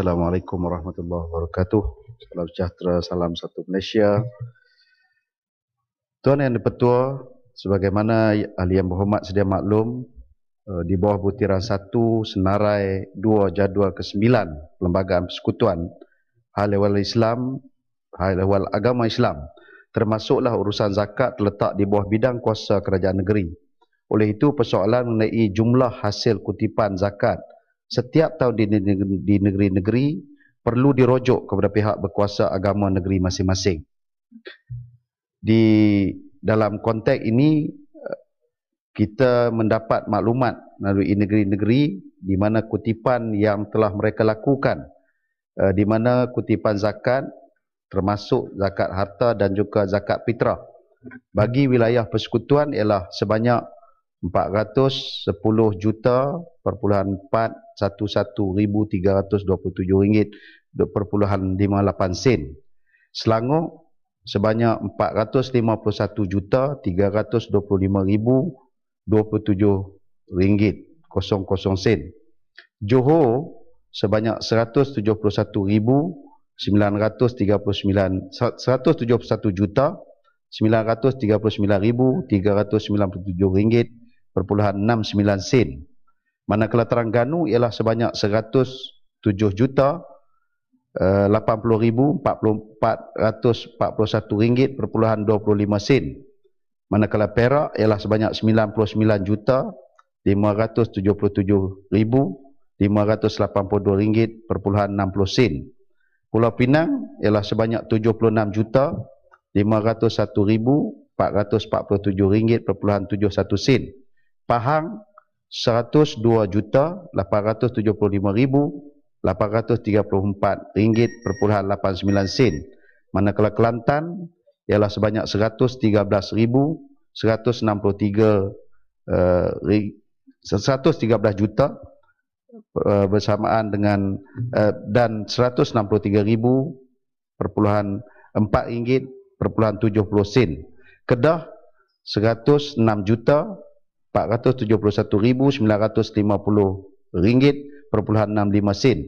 Assalamualaikum warahmatullahi wabarakatuh. Salam sejahtera, salam satu Malaysia. Tuan yang dipertua, sebagaimana ahli yang berhormat sedia maklum, eh, di bawah butiran satu senarai dua jadual ke sembilan Perlembagaan Persekutuan Hal Ehwal Islam, Hal Ehwal Agama Islam termasuklah urusan zakat terletak di bawah bidang kuasa kerajaan negeri. Oleh itu, persoalan mengenai jumlah hasil kutipan zakat – setiap tahun di negeri-negeri perlu dirojok kepada pihak berkuasa agama negeri masing-masing. Di dalam konteks ini kita mendapat maklumat melalui negeri-negeri di mana kutipan yang telah mereka lakukan eh, di mana kutipan zakat termasuk zakat harta dan juga zakat fitrah bagi wilayah persekutuan ialah sebanyak 410 juta perpuluhan 411,327 ringgit perpuluhan 58 sen. Selangor sebanyak 451 juta 325,027 ringgit 00 sen. Johor sebanyak 171,939 171 juta 939,397 ringgit 1.69 sen. Manakala Terengganu ialah sebanyak 107 juta 80,441 eh, ringgit perpuluhan 25 sen. Manakala Perak ialah sebanyak 99 juta 577,582 ringgit perpuluhan 60 sen. Pulau Pinang ialah sebanyak 76 juta 501,447 ringgit perpuluhan 71 sen. Pahang 102 juta 875,834 ringgit perpuluhan 89 sen. Manakala Kelantan ialah sebanyak 113,163 uh, 113 juta uh, bersamaan dengan uh, dan 163,000 perpuluhan 4 ringgit perpuluhan 70 sen. Kedah 106 juta 471,950 ringgit perpuluhan 65 sen.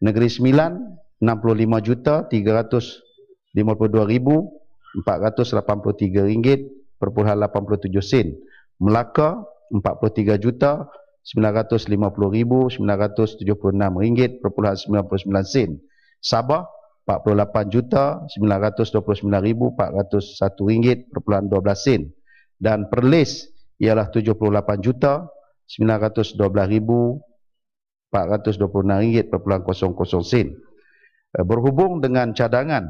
Negeri Sembilan 65,352,483 ringgit perpuluhan 87 sen. Melaka 43,950,976 ringgit perpuluhan 99 sen. Sabah 48,929,401 ringgit perpuluhan 12 sen. Dan Perlis ialah 78 juta 912,426 ringgit perpuluhan kosong kosong sen. Eh, berhubung dengan cadangan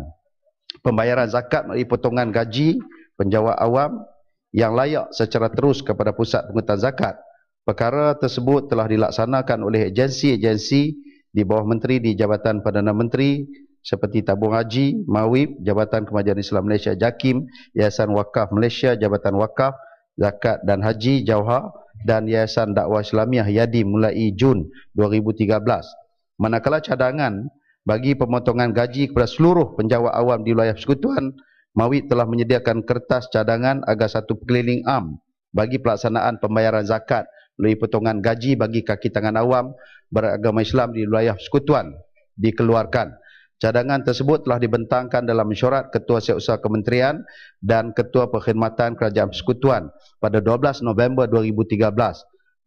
pembayaran zakat melalui potongan gaji penjawat awam yang layak secara terus kepada pusat pengutan zakat, perkara tersebut telah dilaksanakan oleh agensi-agensi di bawah menteri di Jabatan Perdana Menteri seperti Tabung Haji, Mawib, Jabatan Kemajuan Islam Malaysia, JAKIM, Yayasan Wakaf Malaysia, Jabatan Wakaf, zakat dan haji Jauha dan Yayasan Dakwah Islamiah Yadi mulai Jun 2013. Manakala cadangan bagi pemotongan gaji kepada seluruh penjawat awam di wilayah persekutuan, Mawid telah menyediakan kertas cadangan agar satu keliling am bagi pelaksanaan pembayaran zakat melalui potongan gaji bagi kaki tangan awam beragama Islam di wilayah persekutuan dikeluarkan. Cadangan tersebut telah dibentangkan dalam mesyuarat Ketua Setiausaha Kementerian dan Ketua Perkhidmatan Kerajaan Persekutuan pada 12 November 2013.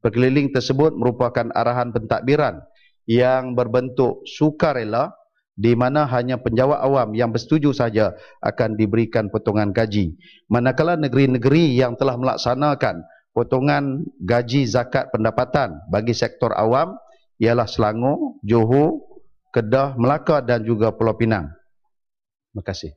Perkeliling tersebut merupakan arahan pentadbiran yang berbentuk sukarela di mana hanya penjawat awam yang bersetuju saja akan diberikan potongan gaji. Manakala negeri-negeri yang telah melaksanakan potongan gaji zakat pendapatan bagi sektor awam ialah Selangor, Johor, Kedah, Melaka dan juga Pulau Pinang. Terima kasih.